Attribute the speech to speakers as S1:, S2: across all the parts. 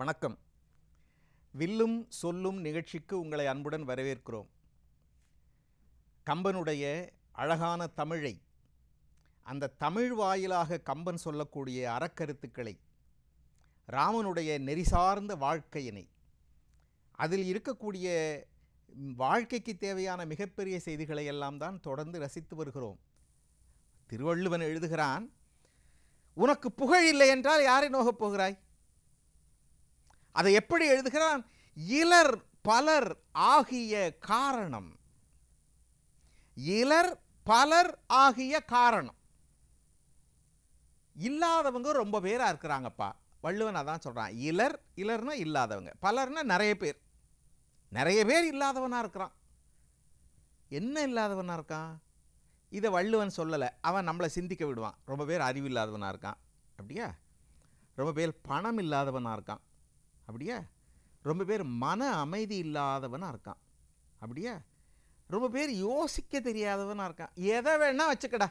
S1: வணக்கம் வில்லும் சொல்லும் நிகழ்ச்சிக்கு உங்களை அன்புடன் வரவேற்கிறோம் கம்பனுடைய அழகான தமிழை அந்த தமிழ் வாயிலாக கம்பன் சொல்லக்கூடிய அறக்கருத்துக்களை ராமனுடைய நெறிசார்ந்த வாழ்க்கையினை அதில் இருக்கக்கூடிய வாழ்க்கைக்கு தேவையான மிகப்பெரிய செய்திகளை எல்லாம் தான் தொடர்ந்து ரசித்து வருகிறோம் திருவள்ளுவன் எழுதுகிறான் உனக்கு புகழ் இல்லை என்றால் யாரை நோகப் போகிறாய் அதை எப்படி எழுதுகிறான் இலர் பலர் ஆகிய காரணம் இலர் பலர் ஆகிய காரணம் இல்லாதவங்க ரொம்ப பேராக இருக்கிறாங்கப்பா வள்ளுவன் அதான் சொல்கிறான் இலர் இலர்னா இல்லாதவங்க பலர்னா நிறைய பேர் நிறைய பேர் இல்லாதவனாக இருக்கிறான் என்ன இல்லாதவனாக இருக்கான் இதை வள்ளுவன் சொல்லலை அவன் நம்மளை சிந்திக்க விடுவான் ரொம்ப பேர் அறிவு இல்லாதவனாக இருக்கான் அப்படியா ரொம்ப பேர் பணம் இல்லாதவனாக இருக்கான் அப்படியா ரொம்ப பேர் மன அமைதி இல்லாதவனாக இருக்கான் அப்படியா ரொம்ப பேர் யோசிக்க தெரியாதவனாக இருக்கான் எதை வேணால் வச்சுக்கடா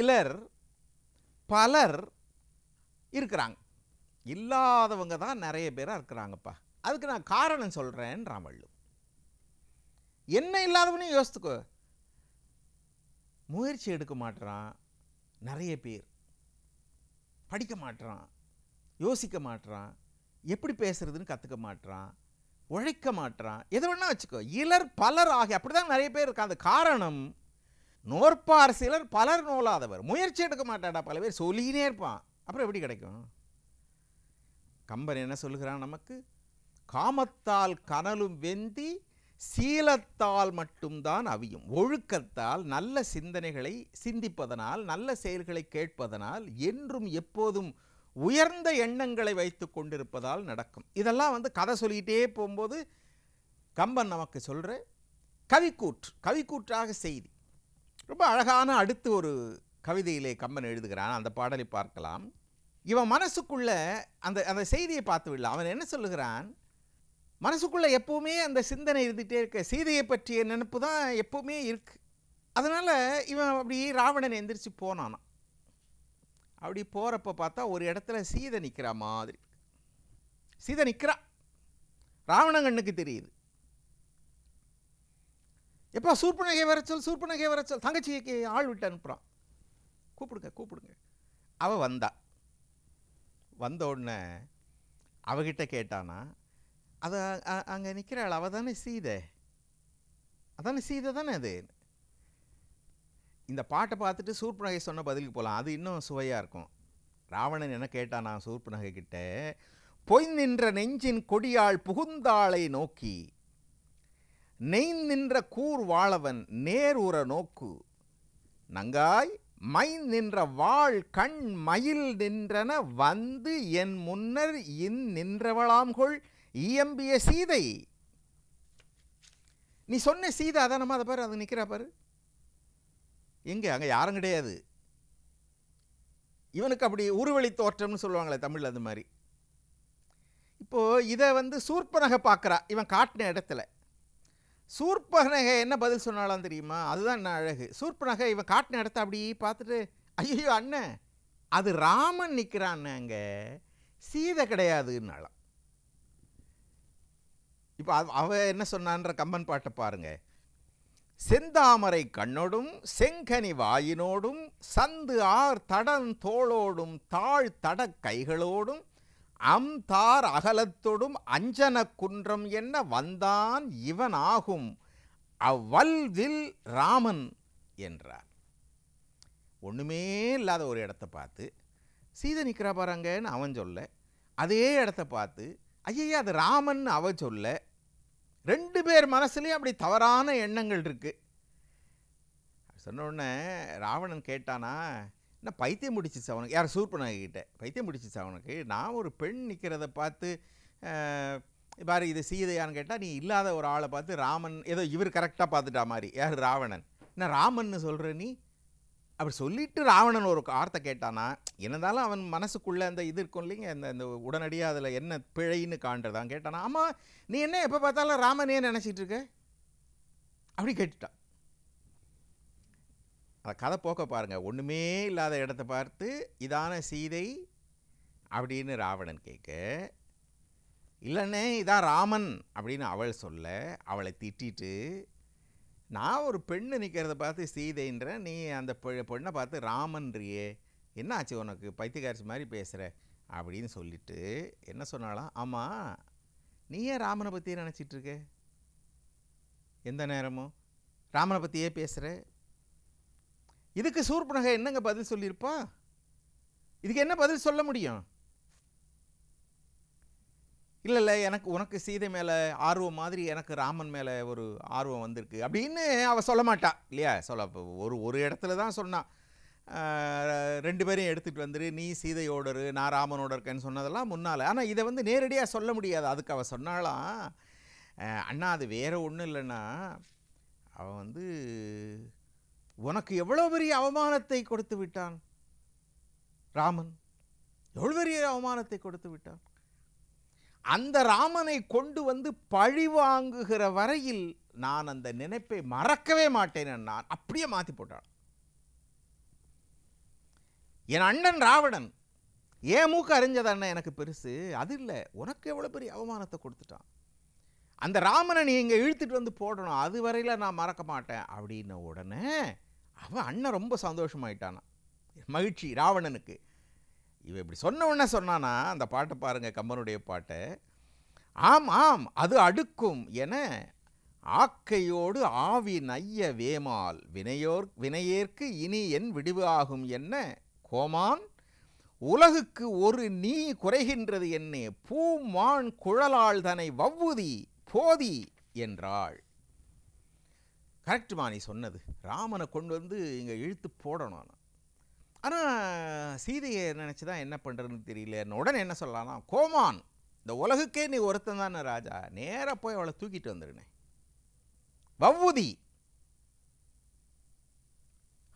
S1: இலர் பலர் இருக்கிறாங்க இல்லாதவங்க தான் நிறைய பேராக இருக்கிறாங்கப்பா அதுக்கு நான் காரணம் சொல்கிறேன் ராமள்ளு என்ன இல்லாதவனையும் யோசித்துக்கோ முயற்சி எடுக்க மாட்டேறான் நிறைய பேர் படிக்க மாட்டேறான் யோசிக்க மாட்டேறான் எப்படி பேசுறதுன்னு கற்றுக்க மாட்டான் உழைக்க மாட்டான் எது வேணால் வச்சுக்கோ இலர் பலர் ஆகி அப்படி தான் நிறைய பேர் இருக்கான் அந்த காரணம் நோற்பார் சிலர் பலர் நோலாதவர் முயற்சி எடுக்க மாட்டாடா பல பேர் சொல்லினே இருப்பான் அப்புறம் எப்படி கிடைக்கும் கம்பர் என்ன சொல்லுகிறான் நமக்கு காமத்தால் கனலும் வெந்தி சீலத்தால் மட்டும்தான் அவியும் ஒழுக்கத்தால் நல்ல சிந்தனைகளை சிந்திப்பதனால் நல்ல செயல்களை கேட்பதனால் என்றும் எப்போதும் உயர்ந்த எண்ணங்களை வைத்து கொண்டிருப்பதால் நடக்கும் இதெல்லாம் வந்து கதை சொல்லிக்கிட்டே போகும்போது கம்பன் நமக்கு சொல்கிற கவிக்கூற்று கவிக்கூற்றாக செய்தி ரொம்ப அழகான அடுத்து ஒரு கவிதையிலே கம்பன் எழுதுகிறான் அந்த பாடலை பார்க்கலாம் இவன் மனசுக்குள்ள அந்த அந்த செய்தியை பார்த்து விடலாம் அவன் என்ன சொல்லுகிறான் மனசுக்குள்ளே எப்போவுமே அந்த சிந்தனை இருந்துகிட்டே இருக்க சீதையை பற்றிய நினப்பு தான் எப்போவுமே இருக்குது அதனால் இவன் அப்படி ராவணன் எந்திரிச்சு போனானான் அப்படி போகிறப்ப பார்த்தா ஒரு இடத்துல சீதை நிற்கிற மாதிரி சீதை நிற்கிறா ராவணங்கண்ணுக்கு தெரியுது எப்போ சூர்பனகை வரச்சல் சூர்பனகை வரச்சல் தங்கச்சிக்கு ஆள் விட்டு அனுப்புகிறான் கூப்பிடுங்க கூப்பிடுங்க அவள் வந்தா வந்த உடனே அவகிட்ட கேட்டானா அதை அங்கே நிற்கிறாள் அவள் தானே சீதை அதானே சீதை தானே அது இந்த பாட்டை பார்த்துட்டு நகை சொன்ன பதிலுக்கு போகலாம் அது இன்னும் சுவையாக இருக்கும் ராவணன் என்ன கேட்டான் நான் சூர்பனகை கிட்ட பொய் நின்ற நெஞ்சின் கொடியாள் புகுந்தாளை நோக்கி நெய் நின்ற கூர் வாழவன் நேர் உற நோக்கு நங்காய் மை நின்ற வாழ் கண் மயில் நின்றன வந்து என் முன்னர் இன் நின்றவளாம் கொள் இயம்பிய சீதை நீ சொன்ன சீதை அதானமா அதை பாரு அது நிற்கிறா பாரு எங்கே அங்கே யாரும் கிடையாது இவனுக்கு அப்படி உருவெளி தோற்றம்னு சொல்லுவாங்களே தமிழ் அது மாதிரி இப்போது இதை வந்து சூர்பனக பார்க்குறா இவன் காட்டின இடத்துல சூர்பனக என்ன பதில் சொன்னாலும் தெரியுமா அதுதான் என்ன அழகு சூர்பனக இவன் காட்டின இடத்த அப்படி பார்த்துட்டு ஐயோ அண்ணன் அது ராமன் நிற்கிறான்னு அங்கே சீதை கிடையாதுன்னாலாம் இப்போ அவ என்ன சொன்னான்ற கம்பன் பாட்டை பாருங்கள் செந்தாமரை கண்ணோடும் செங்கனி வாயினோடும் சந்து ஆர் தடன் தோளோடும் தாழ் தட கைகளோடும் அம் தார் அஞ்சன குன்றம் என்ன வந்தான் இவன் ஆகும் அவ்வல்வில் ராமன் என்றார் ஒன்றுமே இல்லாத ஒரு இடத்த பார்த்து சீதை நிற்கிறா பாருங்கன்னு அவன் சொல்ல அதே இடத்த பார்த்து ஐயா அது ராமன் அவன் சொல்ல ரெண்டு பேர் மனசுலேயும் அப்படி தவறான எண்ணங்கள் இருக்குது உடனே ராவணன் கேட்டானா என்ன பைத்தியம் முடிச்சிச்சு அவனுக்கு யார் சூர்பனாகிட்ட பைத்தியம் முடிச்சிச்சு அவனுக்கு நான் ஒரு பெண் நிற்கிறத பார்த்து பாரு இது சீதையான்னு கேட்டால் நீ இல்லாத ஒரு ஆளை பார்த்து ராமன் ஏதோ இவர் கரெக்டாக பார்த்துட்டா மாதிரி யார் ராவணன் என்ன ராமன்னு சொல்கிற நீ அப்படி சொல்லிட்டு ராவணன் ஒரு வார்த்தை கேட்டானா என்னதாலும் அவன் மனசுக்குள்ளே அந்த இது இருக்கும் இல்லைங்க அந்த அந்த உடனடியாக அதில் என்ன பிழைன்னு காண்றதான் கேட்டானா ஆமாம் நீ என்ன எப்போ பார்த்தாலும் ராமனே நினச்சிட்டு இருக்க அப்படி கேட்டுட்டான் அதை கதை போக்க பாருங்கள் ஒன்றுமே இல்லாத இடத்த பார்த்து இதான சீதை அப்படின்னு ராவணன் கேட்க இல்லைன்னே இதான் ராமன் அப்படின்னு அவள் சொல்ல அவளை திட்டிட்டு நான் ஒரு பெண்ணு நிற்கிறத பார்த்து சீதைன்ற நீ அந்த பொண்ணை பார்த்து ராமன்றியே என்ன ஆச்சு உனக்கு பைத்தியகாரிச்சி மாதிரி பேசுகிற அப்படின்னு சொல்லிட்டு என்ன சொன்னாலாம் ஆமாம் நீ ஏன் ராமனை பற்றி நினச்சிட்ருக்க எந்த நேரமும் ராமனை பற்றியே பேசுகிற இதுக்கு சூர்பனகை என்னங்க பதில் சொல்லியிருப்பா இதுக்கு என்ன பதில் சொல்ல முடியும் இல்லை இல்லை எனக்கு உனக்கு சீதை மேலே ஆர்வம் மாதிரி எனக்கு ராமன் மேலே ஒரு ஆர்வம் வந்திருக்கு அப்படின்னு அவள் சொல்ல மாட்டா இல்லையா சொல்ல ஒரு ஒரு இடத்துல தான் சொன்னான் ரெண்டு பேரையும் எடுத்துகிட்டு வந்துரு நீ சீதையோடரு நான் ராமனோட இருக்கேன்னு சொன்னதெல்லாம் முன்னால் ஆனால் இதை வந்து நேரடியாக சொல்ல முடியாது அதுக்கு அவள் சொன்னாலாம் அண்ணா அது வேறு ஒன்றும் இல்லைன்னா அவன் வந்து உனக்கு எவ்வளோ பெரிய அவமானத்தை கொடுத்து விட்டான் ராமன் எவ்வளோ பெரிய அவமானத்தை கொடுத்து விட்டான் அந்த ராமனை கொண்டு வந்து பழி வாங்குகிற வரையில் நான் அந்த நினைப்பை மறக்கவே மாட்டேன் நான் அப்படியே மாற்றி போட்டான் என் அண்ணன் ராவணன் ஏன் மூக்கு அறிஞ்சது எனக்கு பெருசு அது இல்லை உனக்கு எவ்வளோ பெரிய அவமானத்தை கொடுத்துட்டான் அந்த ராமனை நீ இங்கே இழுத்துட்டு வந்து போடணும் அது வரையில் நான் மறக்க மாட்டேன் அப்படின்ன உடனே அவன் அண்ணன் ரொம்ப சந்தோஷமாயிட்டானான் மகிழ்ச்சி ராவணனுக்கு இவன் இப்படி சொன்ன உடனே சொன்னானா அந்த பாட்டை பாருங்கள் கம்பனுடைய பாட்டை ஆம் ஆம் அது அடுக்கும் என ஆக்கையோடு ஆவி நைய வேமால் வினையோர் வினையேற்கு இனி என் விடிவு ஆகும் என்ன கோமான் உலகுக்கு ஒரு நீ குறைகின்றது என்னே பூமான் குழலாள் தனை வவ்வுதி போதி என்றாள் கரெக்டுமா நீ சொன்னது ராமனை கொண்டு வந்து இங்கே இழுத்து போடணும் ஆனால் சீதையை நினச்சி தான் என்ன பண்ணுறதுன்னு தெரியல உடனே என்ன சொல்லலாம் கோமான் இந்த உலகுக்கே நீ ஒருத்தன் தானே ராஜா நேராக போய் அவளை தூக்கிட்டு வந்துருனே வவ்வுதி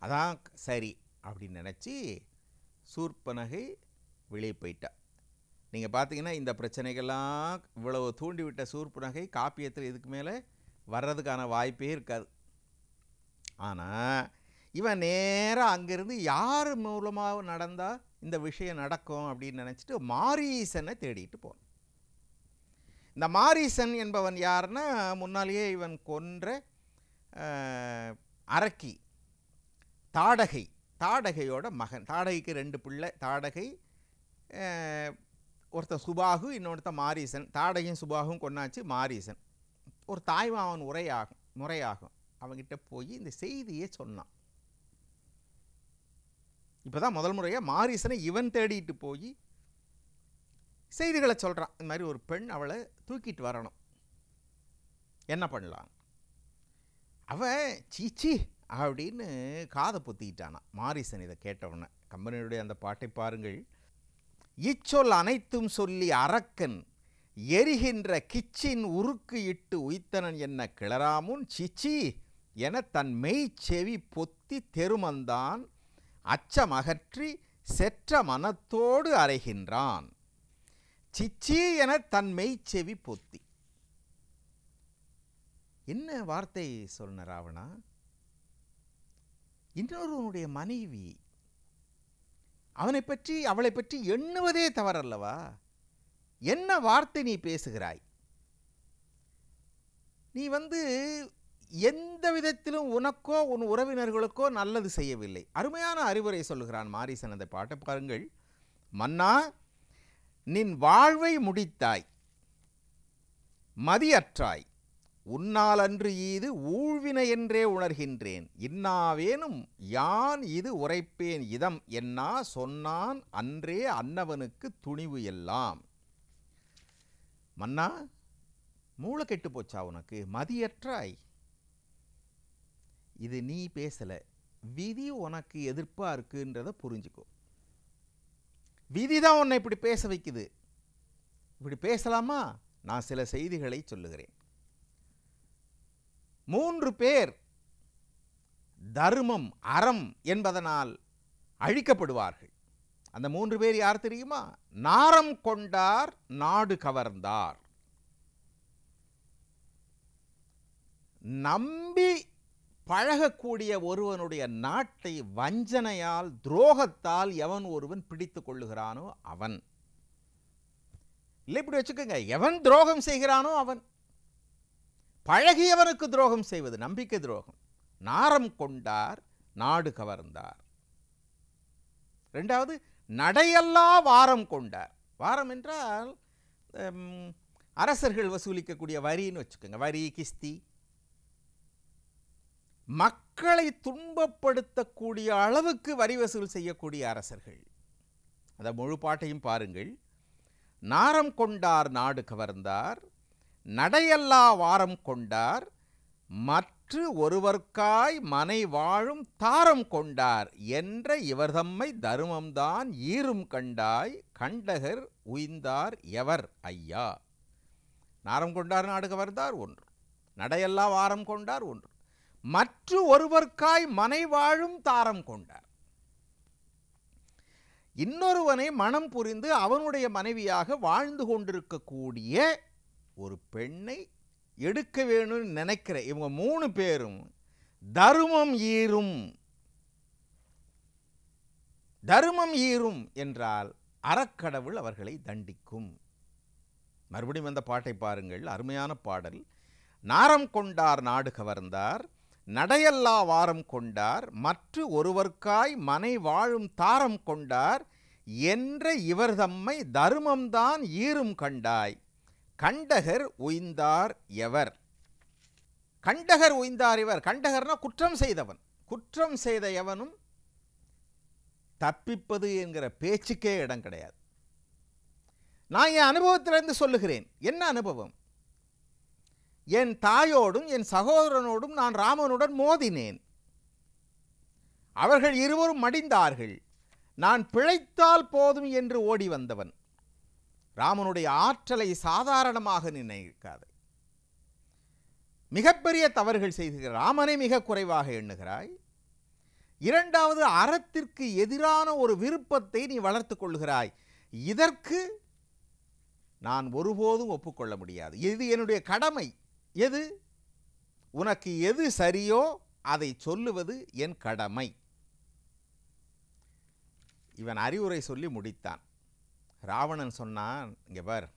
S1: அதான் சரி அப்படின்னு நினச்சி சூர்பனகை வெளியே போயிட்டா நீங்கள் பார்த்தீங்கன்னா இந்த பிரச்சனைகள்லாம் இவ்வளவு தூண்டிவிட்ட சூர்பனகை காப்பியத்தில் இதுக்கு மேலே வர்றதுக்கான வாய்ப்பே இருக்காது ஆனால் இவன் நேராக அங்கேருந்து யார் மூலமாக நடந்தால் இந்த விஷயம் நடக்கும் அப்படின்னு நினச்சிட்டு மாரீசனை தேடிட்டு போனான் இந்த மாரீசன் என்பவன் யாருன்னா முன்னாலேயே இவன் கொன்ற அரக்கி தாடகை தாடகையோட மகன் தாடகைக்கு ரெண்டு பிள்ளை தாடகை ஒருத்தன் சுபாகு இன்னொருத்த மாரீசன் தாடகையும் சுபாகும் கொண்டாச்சு மாரீசன் ஒரு தாய்மாவன் உரையாகும் முறையாகும் அவங்ககிட்ட போய் இந்த செய்தியை சொன்னான் இப்போ தான் முதல் முறையாக மாரிசனை இவன் தேடிட்டு போய் செய்திகளை சொல்கிறான் இந்த மாதிரி ஒரு பெண் அவளை தூக்கிட்டு வரணும் என்ன பண்ணலாம் அவன் சீச்சி அப்படின்னு காதை பொத்திக்கிட்டானா மாரிசன் இதை கேட்டவுடனே கம்பெனியுடைய அந்த பாட்டை பாருங்கள் இச்சொல் அனைத்தும் சொல்லி அரக்கன் எரிகின்ற கிச்சின் உருக்கு இட்டு உயித்தனன் என்ன கிளராமுன் சிச்சி என தன் மெய் செவி பொத்தி தெருமந்தான் அச்சமகற்றி செற்ற மனத்தோடு அறைகின்றான் சிச்சி என தன்மை செவி பொத்தி என்ன வார்த்தை சொன்ன ராவணா இன்னொருவனுடைய மனைவி அவனை பற்றி அவளை பற்றி எண்ணுவதே தவறல்லவா என்ன வார்த்தை நீ பேசுகிறாய் நீ வந்து எந்த விதத்திலும் உனக்கோ உன் உறவினர்களுக்கோ நல்லது செய்யவில்லை அருமையான அறிவுரை சொல்லுகிறான் மாரிசன் அந்த பாட்டை பாருங்கள் மன்னா நின் வாழ்வை முடித்தாய் மதியற்றாய் உன்னால் அன்று ஈது ஊழ்வினை என்றே உணர்கின்றேன் இன்னாவேனும் யான் இது உரைப்பேன் இதம் என்னா சொன்னான் அன்றே அன்னவனுக்கு துணிவு எல்லாம் மன்னா மூளை கெட்டு போச்சா உனக்கு மதியற்றாய் இது நீ பேசலை விதி உனக்கு எதிர்ப்பாக இருக்குன்றத புரிஞ்சுக்கோ விதி தான் உன்னை இப்படி பேச வைக்குது இப்படி பேசலாமா நான் சில செய்திகளை சொல்லுகிறேன் மூன்று பேர் தர்மம் அறம் என்பதனால் அழிக்கப்படுவார்கள் அந்த மூன்று பேர் யார் தெரியுமா நாரம் கொண்டார் நாடு கவர்ந்தார் நம்பி பழகக்கூடிய ஒருவனுடைய நாட்டை வஞ்சனையால் துரோகத்தால் எவன் ஒருவன் பிடித்து கொள்ளுகிறானோ அவன் இல்லை இப்படி வச்சுக்கோங்க எவன் துரோகம் செய்கிறானோ அவன் பழகியவனுக்கு துரோகம் செய்வது நம்பிக்கை துரோகம் நாரம் கொண்டார் நாடு கவர்ந்தார் ரெண்டாவது நடையல்லா வாரம் கொண்டார் வாரம் என்றால் அரசர்கள் வசூலிக்கக்கூடிய வரின்னு வச்சுக்கோங்க வரி கிஸ்தி மக்களை துன்பப்படுத்தக்கூடிய அளவுக்கு வரி வசூல் செய்யக்கூடிய அரசர்கள் அந்த முழு பாட்டையும் பாருங்கள் நாரம் கொண்டார் நாடு கவர்ந்தார் நடையல்லா வாரம் கொண்டார் மற்ற ஒருவர்க்காய் மனை வாழும் தாரம் கொண்டார் என்ற இவர்தம்மை தருமம்தான் ஈரும் கண்டாய் கண்டகர் உய்ந்தார் எவர் ஐயா நாரம் கொண்டார் நாடு கவர்ந்தார் ஒன்று நடையல்லா வாரம் கொண்டார் ஒன்று மற்று ஒருவர்க்காய் மனைவாழும் தாரம் கொண்டார் இன்னொருவனை மனம் புரிந்து அவனுடைய மனைவியாக வாழ்ந்து கொண்டிருக்கக்கூடிய ஒரு பெண்ணை எடுக்க வேணும்னு நினைக்கிற இவங்க மூணு பேரும் தருமம் ஈரும் தருமம் ஈரும் என்றால் அறக்கடவுள் அவர்களை தண்டிக்கும் மறுபடியும் அந்த பாட்டை பாருங்கள் அருமையான பாடல் நாரம் கொண்டார் நாடு கவர்ந்தார் நடையல்லா வாரம் கொண்டார் மற்று ஒருவர்க்காய் மனை வாழும் தாரம் கொண்டார் என்ற இவர் தம்மை தருமம்தான் ஈரும் கண்டாய் கண்டகர் உய்ந்தார் எவர் கண்டகர் உய்ந்தார் இவர் கண்டகர்னா குற்றம் செய்தவன் குற்றம் செய்த எவனும் தப்பிப்பது என்கிற பேச்சுக்கே இடம் கிடையாது நான் என் அனுபவத்திலிருந்து சொல்லுகிறேன் என்ன அனுபவம் என் தாயோடும் என் சகோதரனோடும் நான் ராமனுடன் மோதினேன் அவர்கள் இருவரும் மடிந்தார்கள் நான் பிழைத்தால் போதும் என்று ஓடி வந்தவன் ராமனுடைய ஆற்றலை சாதாரணமாக நினைக்காது மிகப்பெரிய தவறுகள் செய்கிற ராமனை மிக குறைவாக எண்ணுகிறாய் இரண்டாவது அறத்திற்கு எதிரான ஒரு விருப்பத்தை நீ வளர்த்து கொள்கிறாய் இதற்கு நான் ஒருபோதும் ஒப்புக்கொள்ள முடியாது இது என்னுடைய கடமை எது உனக்கு எது சரியோ அதை சொல்லுவது என் கடமை இவன் அறிவுரை சொல்லி முடித்தான் ராவணன் சொன்னான் இங்கே பார்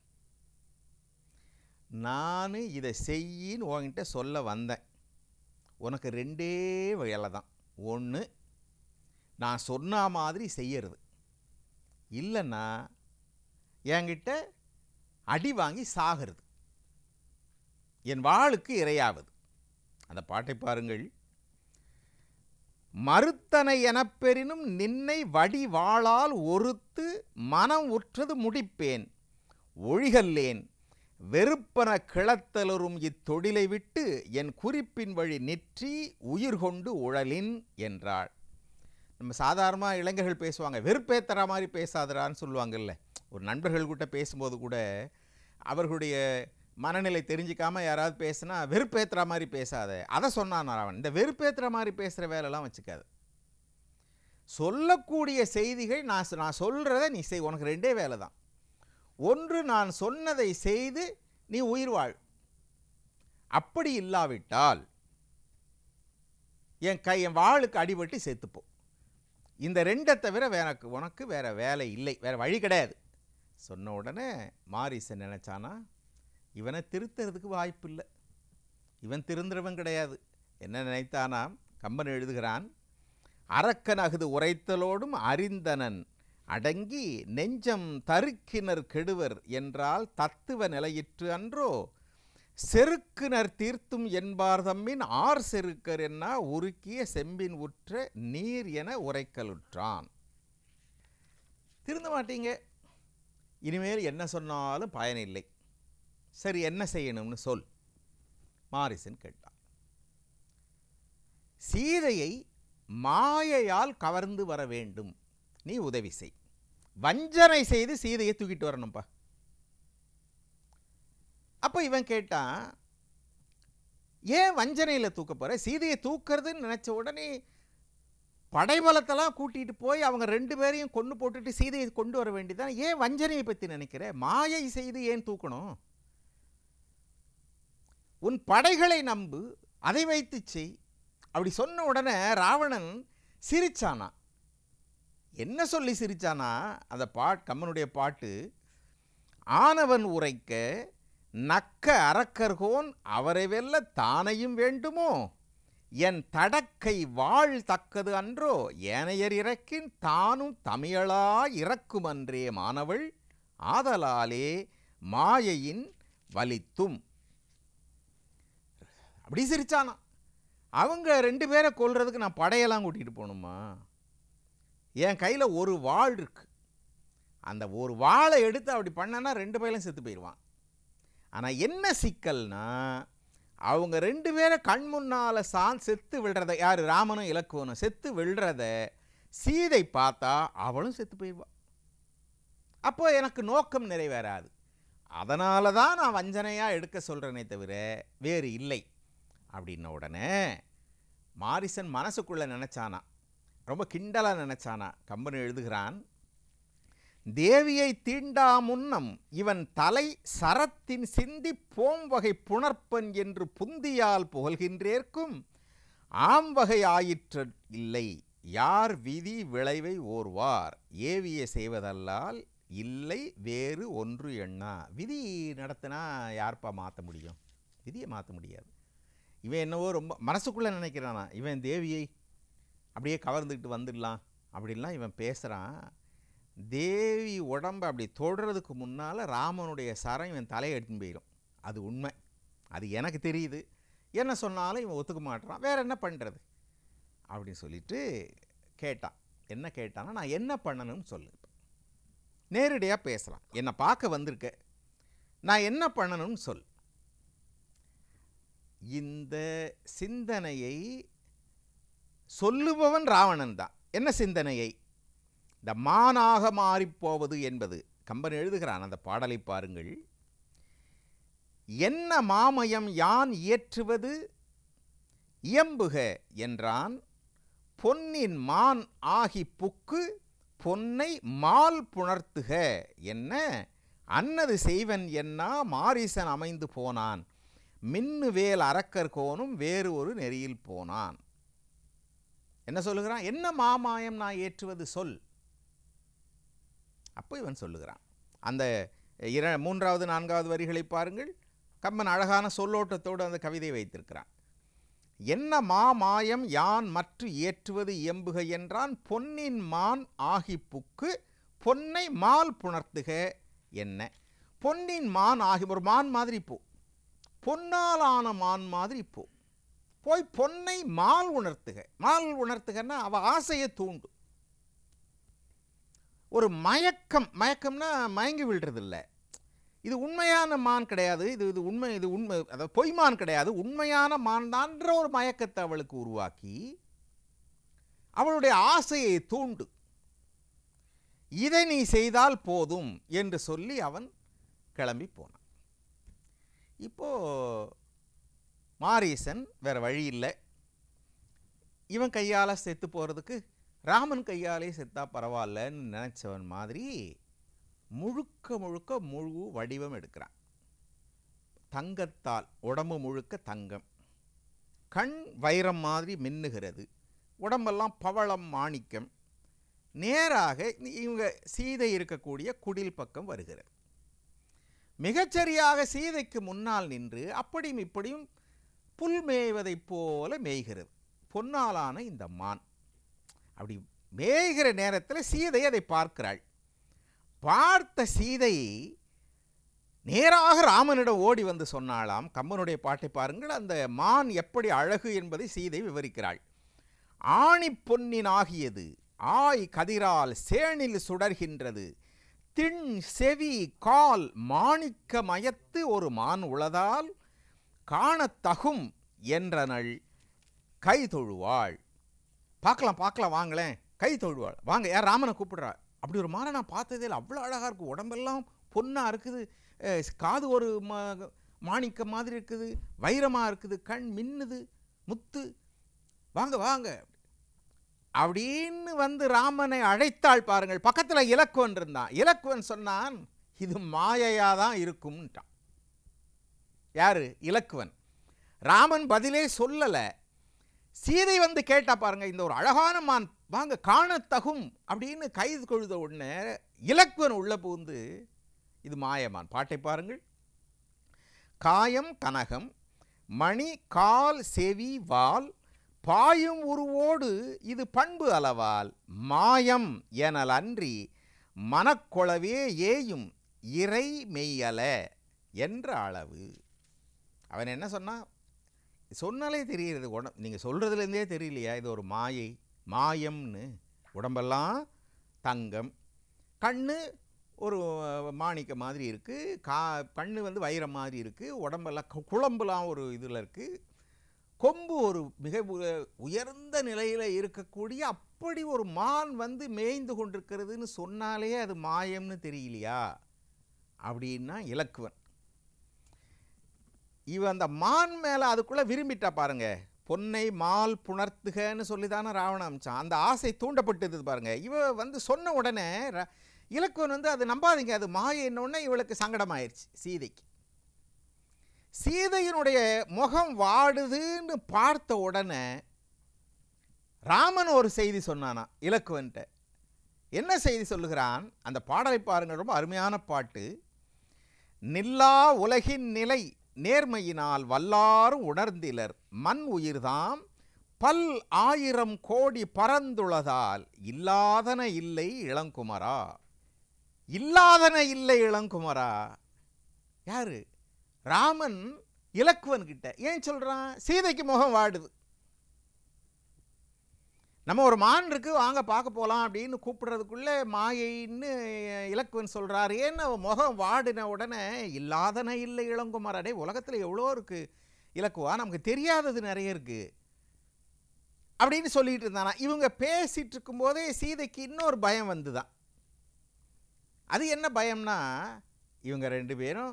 S1: நான் இதை செய்யின்னு உங்ககிட்ட சொல்ல வந்தேன் உனக்கு ரெண்டே வேலை தான் ஒன்று நான் சொன்ன மாதிரி செய்யறது இல்லைன்னா என்கிட்ட அடி வாங்கி சாகிறது என் வாளுக்கு இரையாவது அந்த பாட்டை பாருங்கள் மறுத்தனை எனப்பெறினும் நின்னை வடிவாளால் ஒருத்து மனம் உற்றது முடிப்பேன் ஒழிகல்லேன் வெறுப்பன கிளத்தலரும் இத்தொழிலை விட்டு என் குறிப்பின் வழி நிற்றி உயிர் கொண்டு உழலின் என்றாள் நம்ம சாதாரணமாக இளைஞர்கள் பேசுவாங்க வெறுப்பேத்தர மாதிரி பேசாதரான்னு சொல்லுவாங்கல்ல ஒரு நண்பர்கள் கூட்ட பேசும்போது கூட அவர்களுடைய மனநிலை தெரிஞ்சிக்காமல் யாராவது பேசுனா வெறுப்பேற்றுற மாதிரி பேசாத அதை சொன்னான் அவன் இந்த வெறுப்பேற்றுற மாதிரி பேசுகிற வேலைலாம் வச்சுக்காது சொல்லக்கூடிய செய்திகள் நான் நான் சொல்கிறத நீ செய் உனக்கு ரெண்டே வேலை தான் ஒன்று நான் சொன்னதை செய்து நீ உயிர் வாழ் அப்படி இல்லாவிட்டால் என் கை என் வாளுக்கு அடிபட்டு சேர்த்துப்போம் இந்த ரெண்டை தவிர எனக்கு உனக்கு வேறு வேலை இல்லை வேறு வழி கிடையாது சொன்ன உடனே மாரிசன் நினச்சானா இவனை திருத்துறதுக்கு வாய்ப்பு இல்லை இவன் திருந்துறவன் கிடையாது என்ன நினைத்தானாம் கம்பன் எழுதுகிறான் அரக்கன் அகுது உரைத்தலோடும் அறிந்தனன் அடங்கி நெஞ்சம் தருக்கினர் கெடுவர் என்றால் தத்துவ நிலையிற்று அன்றோ செருக்கினர் தீர்த்தும் என்பார் தம்மின் ஆர் செருக்கர் என்ன உருக்கிய செம்பின் உற்ற நீர் என உரைக்கலுற்றான் திருந்த மாட்டீங்க இனிமேல் என்ன சொன்னாலும் பயனில்லை சரி என்ன செய்யணும்னு சொல் மாரிசன் கேட்டான் சீதையை மாயையால் கவர்ந்து வர வேண்டும் நீ உதவி செய் வஞ்சனை செய்து சீதையை தூக்கிட்டு வரணும்ப்பா அப்போ இவன் கேட்டான் ஏன் வஞ்சனையில் தூக்க போகிற சீதையை தூக்கிறதுன்னு நினச்ச உடனே படைபலத்தெல்லாம் கூட்டிகிட்டு போய் அவங்க ரெண்டு பேரையும் கொண்டு போட்டுட்டு சீதையை கொண்டு வர வேண்டியதான் ஏன் வஞ்சனையை பற்றி நினைக்கிற மாயை செய்து ஏன் தூக்கணும் உன் படைகளை நம்பு அதை வைத்து செய் அப்படி சொன்ன உடனே ராவணன் சிரிச்சானா என்ன சொல்லி சிரிச்சானா அந்த பாட் கம்மனுடைய பாட்டு ஆனவன் உரைக்க நக்க அறக்கர்கோன் அவரை வெல்ல தானையும் வேண்டுமோ என் தடக்கை வாழ் தக்கது அன்றோ ஏனையர் இறக்கின் தானும் தமிழா இறக்குமன்றே மாணவள் ஆதலாலே மாயையின் வலித்தும் அப்படி சிரித்தானா அவங்க ரெண்டு பேரை கொல்றதுக்கு நான் படையெல்லாம் கூட்டிகிட்டு போகணுமா என் கையில் ஒரு வாழ் இருக்குது அந்த ஒரு வாழை எடுத்து அப்படி பண்ணனா ரெண்டு பேரையும் செத்து போயிடுவான் ஆனால் என்ன சிக்கல்னா அவங்க ரெண்டு பேரை கண் முன்னால் சான் செத்து விழுறத யார் ராமனும் இலக்குவனும் செத்து விழுறத சீதை பார்த்தா அவளும் செத்து போயிடுவாள் அப்போ எனக்கு நோக்கம் நிறைவேறாது அதனால தான் நான் வஞ்சனையாக எடுக்க சொல்கிறேனே தவிர வேறு இல்லை அப்படின்ன உடனே மாரிசன் மனசுக்குள்ளே நினச்சானா ரொம்ப கிண்டலாக நினச்சானா கம்பனு எழுதுகிறான் தேவியை தீண்டா முன்னம் இவன் தலை சரத்தின் சிந்தி போம்வகை புணர்ப்பன் என்று புந்தியால் புகழ்கின்றேற்கும் ஆம்வகை ஆயிற்ற இல்லை யார் விதி விளைவை ஓர்வார் ஏவிய செய்வதல்லால் இல்லை வேறு ஒன்று எண்ணா விதி நடத்தினா யார்ப்பா மாற்ற முடியும் விதியை மாற்ற முடியாது இவன் என்னவோ ரொம்ப மனசுக்குள்ளே நினைக்கிறானா இவன் தேவியை அப்படியே கவர்ந்துக்கிட்டு வந்துடலாம் அப்படின்லாம் இவன் பேசுகிறான் தேவி உடம்பை அப்படி தொடுறதுக்கு முன்னால் ராமனுடைய சரம் இவன் தலையை எடுத்துன்னு போயிடும் அது உண்மை அது எனக்கு தெரியுது என்ன சொன்னாலும் இவன் ஒத்துக்க மாட்டுறான் வேறு என்ன பண்ணுறது அப்படின்னு சொல்லிட்டு கேட்டான் என்ன கேட்டான்னா நான் என்ன பண்ணணும்னு சொல்லு நேரடியாக பேசலாம் என்னை பார்க்க வந்திருக்க நான் என்ன பண்ணணும்னு சொல் இந்த சிந்தனையை சொல்லுபவன் ராவணன் தான் என்ன சிந்தனையை இந்த மானாக மாறிப்போவது என்பது கம்பன் எழுதுகிறான் அந்த பாடலை பாருங்கள் என்ன மாமயம் யான் இயற்றுவது இயம்புக என்றான் பொன்னின் மான் ஆகி புக்கு பொன்னை மால் புணர்த்துக என்ன அன்னது செய்வன் என்னா மாரிசன் அமைந்து போனான் மின்னு வேல் அரக்கர் கோனும் வேறு ஒரு நெறியில் போனான் என்ன சொல்லுகிறான் என்ன மாமாயம் நான் ஏற்றுவது சொல் அப்போ இவன் சொல்லுகிறான் அந்த இர மூன்றாவது நான்காவது வரிகளை பாருங்கள் கம்மன் அழகான சொல்லோட்டத்தோடு அந்த கவிதை வைத்திருக்கிறான் என்ன மாமாயம் யான் மற்ற ஏற்றுவது எம்புக என்றான் பொன்னின் மான் ஆகி புக்கு பொன்னை மால் புணர்த்துக என்ன பொன்னின் மான் ஆகி ஒரு மான் மாதிரி போ பொன்னாலான மான் மாதிரி போ போய் பொன்னை மால் உணர்த்துக மால் உணர்த்துகன்னா அவள் ஆசையை தூண்டு ஒரு மயக்கம் மயக்கம்னா மயங்கி விழுறது இல்லை இது உண்மையான மான் கிடையாது இது இது உண்மை இது உண்மை அதாவது பொய்மான் கிடையாது உண்மையான மான் தான்ற ஒரு மயக்கத்தை அவளுக்கு உருவாக்கி அவளுடைய ஆசையை தூண்டு இதை நீ செய்தால் போதும் என்று சொல்லி அவன் கிளம்பி போனான் இப்போது மாரீசன் வேறு வழி இல்லை இவன் கையால் செத்து போகிறதுக்கு ராமன் கையாலே செத்தா பரவாயில்லன்னு நினச்சவன் மாதிரி முழுக்க முழுக்க முழு வடிவம் எடுக்கிறான் தங்கத்தால் உடம்பு முழுக்க தங்கம் கண் வைரம் மாதிரி மின்னுகிறது உடம்பெல்லாம் பவளம் மாணிக்கம் நேராக இவங்க சீதை இருக்கக்கூடிய குடில் பக்கம் வருகிறது மிகச்சரியாக சீதைக்கு முன்னால் நின்று அப்படியும் இப்படியும் புல் மேய்வதைப் போல மேய்கிறது பொன்னாலான இந்த மான் அப்படி மேய்கிற நேரத்தில் சீதை அதை பார்க்கிறாள் பார்த்த சீதை நேராக ராமனிடம் ஓடி வந்து சொன்னாலாம் கம்பனுடைய பாட்டை பாருங்கள் அந்த மான் எப்படி அழகு என்பதை சீதை விவரிக்கிறாள் ஆணி பொன்னினாகியது ஆய் கதிரால் சேனில் சுடர்கின்றது திண் செவி கால் மாணிக்க மயத்து ஒரு மான் உளதால் காணத்தகும் என்றனள் கை தொழுவாள் பார்க்கலாம் பார்க்கலாம் வாங்களேன் கை தொழுவாள் வாங்க யார் ராமனை கூப்பிடுறா அப்படி ஒரு மானை நான் பார்த்ததே இல்லை அவ்வளோ அழகாக இருக்குது உடம்பெல்லாம் பொண்ணாக இருக்குது காது ஒரு மா மாணிக்க மாதிரி இருக்குது வைரமாக இருக்குது கண் மின்னுது முத்து வாங்க வாங்க அப்படின்னு வந்து ராமனை அழைத்தாள் பாருங்கள் பக்கத்தில் இலக்குவன் இருந்தான் இலக்குவன் சொன்னான் இது மாயையாக தான் இருக்கும்ட்டான் யார் இலக்குவன் ராமன் பதிலே சொல்லலை சீதை வந்து கேட்டால் பாருங்கள் இந்த ஒரு அழகான மான் வாங்க காணத்தகும் அப்படின்னு கைது கொழுத உடனே இலக்குவன் உள்ளே புகுந்து இது மாயமான் பாட்டை பாருங்கள் காயம் கனகம் மணி கால் செவி வால் பாயும் உருவோடு இது பண்பு அளவால் மாயம் எனல் அன்றி மனக்கொளவே ஏயும் இறை மெய்யல என்ற அளவு அவன் என்ன சொன்னான் சொன்னாலே தெரிகிறது உடம் நீங்கள் சொல்கிறதுலேருந்தே தெரியலையா இது ஒரு மாயை மாயம்னு உடம்பெல்லாம் தங்கம் கண்ணு ஒரு மாணிக்க மாதிரி இருக்குது கா கண்ணு வந்து வைரம் மாதிரி இருக்குது உடம்பெல்லாம் குழம்புலாம் ஒரு இதில் இருக்குது கொம்பு ஒரு மிக உயர்ந்த நிலையில் இருக்கக்கூடிய அப்படி ஒரு மான் வந்து மேய்ந்து கொண்டிருக்கிறதுன்னு சொன்னாலே அது மாயம்னு தெரியலையா அப்படின்னா இலக்குவன் இவன் அந்த மான் மேலே அதுக்குள்ளே விரும்பிட்டா பாருங்க பொன்னை மால் புணர்த்துகன்னு சொல்லி தானே ராவணம் அந்த ஆசை தூண்டப்பட்டது பாருங்கள் இவ வந்து சொன்ன உடனே இலக்குவன் வந்து அது நம்பாதீங்க அது மாய என்னொன்னே இவளுக்கு சங்கடமாயிருச்சு சீதைக்கு சீதையினுடைய முகம் வாடுதுன்னு பார்த்த உடனே ராமன் ஒரு செய்தி சொன்னானா இலக்குவன்ட்ட என்ன செய்தி சொல்லுகிறான் அந்த பாடலை பாருங்கள் ரொம்ப அருமையான பாட்டு நில்லா உலகின் நிலை நேர்மையினால் வல்லாரும் உணர்ந்திலர் மண் உயிர்தாம் பல் ஆயிரம் கோடி பறந்துள்ளதால் இல்லாதன இல்லை இளங்குமரா இல்லாதன இல்லை இளங்குமரா யாரு ராமன் இலக்குவன் கிட்ட ஏன் சொல்கிறான் சீதைக்கு முகம் வாடுது நம்ம ஒரு மான் இருக்கு வாங்க பார்க்க போகலாம் அப்படின்னு கூப்பிடுறதுக்குள்ளே மாயைன்னு இலக்குவன் சொல்கிறார் ஏன்னா முகம் வாடின உடனே இல்லாதன இல்லை இளங்குமாரடே உலகத்தில் எவ்வளோ இருக்குது இலக்குவா நமக்கு தெரியாதது நிறைய இருக்குது அப்படின்னு சொல்லிட்டு இருந்தானா இவங்க பேசிகிட்டு இருக்கும்போதே சீதைக்கு இன்னொரு பயம் வந்துதான் அது என்ன பயம்னா இவங்க ரெண்டு பேரும்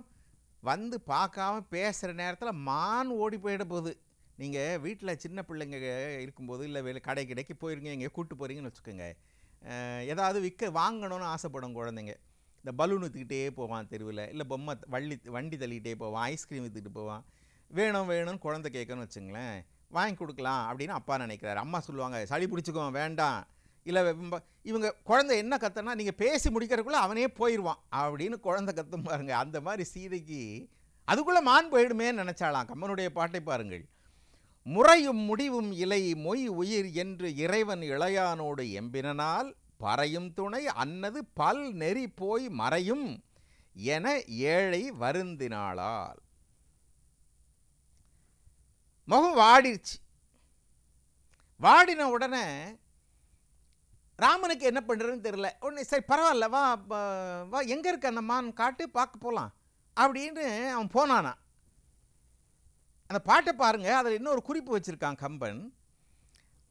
S1: வந்து பார்க்காம பேசுகிற நேரத்தில் மான் ஓடி போயிட போகுது நீங்கள் வீட்டில் சின்ன பிள்ளைங்க இருக்கும்போது இல்லை வெளி கடை கடைக்கு போயிருங்க எங்கே கூப்பிட்டு போகிறீங்கன்னு வச்சுக்கோங்க ஏதாவது விற்க வாங்கணும்னு ஆசைப்படும் குழந்தைங்க இந்த பலூன் விற்றுக்கிட்டே போவான் தெருவில் இல்லை பொம்மை வள்ளி வண்டி தள்ளிக்கிட்டே போவான் ஐஸ்கிரீம் விற்றுக்கிட்டு போவான் வேணும் வேணும்னு குழந்தை கேட்கணும்னு வச்சுங்களேன் வாங்கி கொடுக்கலாம் அப்படின்னு அப்பா நினைக்கிறார் அம்மா சொல்லுவாங்க சளி பிடிச்சிக்கோ வேண்டாம் இல்லை இவங்க குழந்தை என்ன கத்தனா நீங்கள் பேசி முடிக்கிறதுக்குள்ளே அவனே போயிடுவான் அப்படின்னு குழந்தை கத்தும் பாருங்கள் அந்த மாதிரி சீதைக்கு அதுக்குள்ளே மான் போயிடுமே நினச்சாலாம் கம்மனுடைய பாட்டை பாருங்கள் முறையும் முடிவும் இலை மொய் உயிர் என்று இறைவன் இளையானோடு எம்பினால் பறையும் துணை அன்னது பல் நெறி போய் மறையும் என ஏழை வருந்தினாளால் முகம் வாடிருச்சு வாடின உடனே ராமனுக்கு என்ன பண்ணுறதுன்னு தெரில ஒன்று சரி பரவாயில்ல வா வா எங்கே இருக்க அந்த மான் காட்டு பார்க்க போகலாம் அப்படின்னு அவன் போனானா அந்த பாட்டை பாருங்கள் அதில் இன்னொரு குறிப்பு வச்சுருக்கான் கம்பன்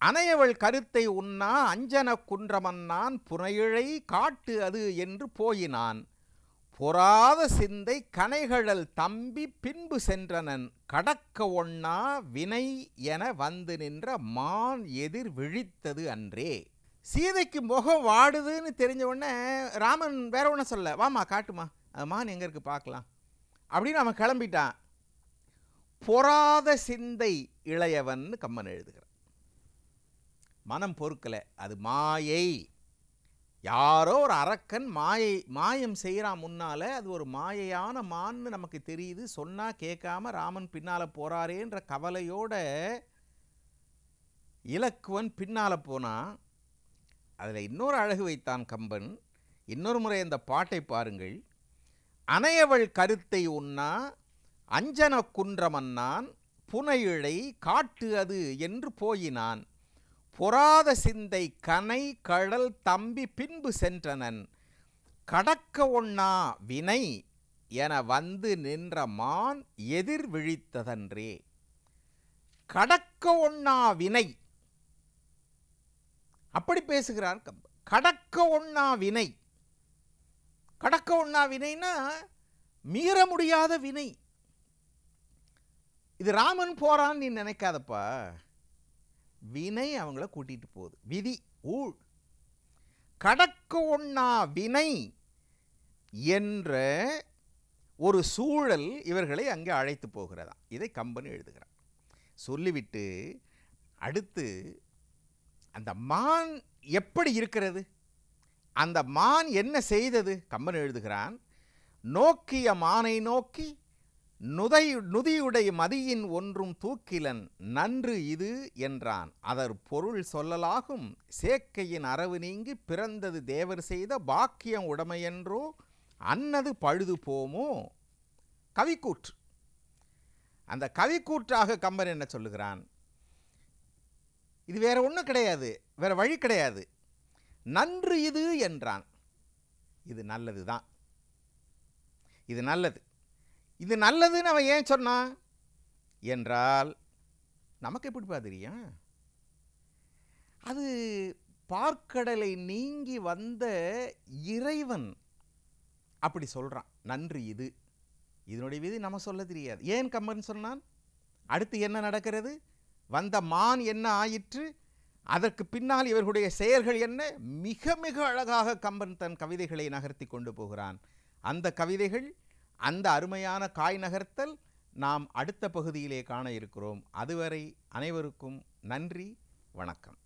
S1: அணையவள் கருத்தை உண்ணா அஞ்சன குன்றமன்னான் புனையிழை காட்டு அது என்று போயினான் பொறாத சிந்தை கனைகழல் தம்பி பின்பு சென்றனன் கடக்க ஒண்ணா வினை என வந்து நின்ற மான் எதிர் விழித்தது அன்றே சீதைக்கு முகம் வாடுதுன்னு தெரிஞ்ச உடனே ராமன் வேற ஒன்றும் சொல்ல வாமா காட்டுமா அது மான் எங்கே இருக்குது பார்க்கலாம் அப்படின்னு அவன் கிளம்பிட்டான் பொறாத சிந்தை இளையவன் கம்மன் எழுதுகிறான் மனம் பொறுக்கலை அது மாயை யாரோ ஒரு அரக்கன் மாயை மாயம் செய்கிறான் முன்னால் அது ஒரு மாயையான மான்னு நமக்கு தெரியுது சொன்னால் கேட்காம ராமன் பின்னால் போகிறாரேன்ற கவலையோட இலக்குவன் பின்னால் போனான் அதில் இன்னொரு அழகு வைத்தான் கம்பன் இன்னொரு முறை இந்த பாட்டை பாருங்கள் அணையவள் கருத்தை உண்ணா அஞ்சன குன்றமன்னான் புனையிழை காட்டு அது என்று போயினான் பொறாத சிந்தை கனை கடல் தம்பி பின்பு சென்றனன் கடக்க ஒண்ணா வினை என வந்து நின்ற மான் எதிர் விழித்ததன்றே கடக்க ஒண்ணா வினை அப்படி பேசுகிறார் கம்ப கடக்க ஒண்ணா வினை கடக்க ஒண்ணா வினைன்னா மீற முடியாத வினை இது ராமன் போகிறான்னு நீ நினைக்காதப்பா வினை அவங்கள கூட்டிகிட்டு போகுது விதி ஊழ் கடக்க ஒண்ணா வினை என்ற ஒரு சூழல் இவர்களை அங்கே அழைத்து போகிறதா இதை கம்பன் எழுதுகிறார் சொல்லிவிட்டு அடுத்து அந்த மான் எப்படி இருக்கிறது அந்த மான் என்ன செய்தது கம்மன் எழுதுகிறான் நோக்கிய மானை நோக்கி நுதை நுதியுடைய மதியின் ஒன்றும் தூக்கிலன் நன்று இது என்றான் அதர் பொருள் சொல்லலாகும் சேக்கையின் அரவு நீங்கி பிறந்தது தேவர் செய்த பாக்கியம் உடமையென்றோ அன்னது பழுது போமோ கவிக்கூற்று அந்த கவிக்கூற்றாக கம்பன் என்ன சொல்லுகிறான் இது வேற ஒன்றும் கிடையாது வேற வழி கிடையாது நன்று இது என்றான் இது நல்லது தான் இது நல்லது இது நல்லதுன்னு அவன் ஏன் சொன்னான் என்றால் நமக்கு எப்படிப்பா பார்த்துறியா அது பார்க்கடலை நீங்கி வந்த இறைவன் அப்படி சொல்கிறான் நன்று இது இதனுடைய விதி நம்ம சொல்ல தெரியாது ஏன் கம்மன் சொன்னான் அடுத்து என்ன நடக்கிறது வந்த மான் என்ன ஆயிற்று அதற்கு பின்னால் இவர்களுடைய செயல்கள் என்ன மிக மிக அழகாக கம்பன் தன் கவிதைகளை நகர்த்தி கொண்டு போகிறான் அந்த கவிதைகள் அந்த அருமையான காய் நகர்த்தல் நாம் அடுத்த பகுதியிலே காண இருக்கிறோம் அதுவரை அனைவருக்கும் நன்றி வணக்கம்